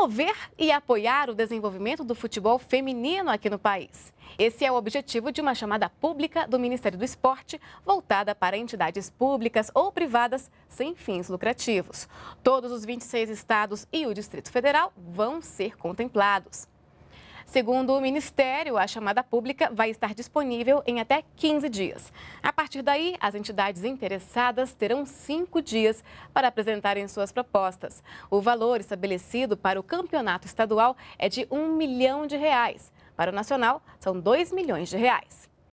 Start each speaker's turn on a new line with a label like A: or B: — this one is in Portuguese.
A: promover e apoiar o desenvolvimento do futebol feminino aqui no país. Esse é o objetivo de uma chamada pública do Ministério do Esporte, voltada para entidades públicas ou privadas sem fins lucrativos. Todos os 26 estados e o Distrito Federal vão ser contemplados. Segundo o Ministério, a chamada pública vai estar disponível em até 15 dias. A partir daí, as entidades interessadas terão cinco dias para apresentarem suas propostas. O valor estabelecido para o campeonato estadual é de um milhão de reais. Para o nacional, são dois milhões de reais.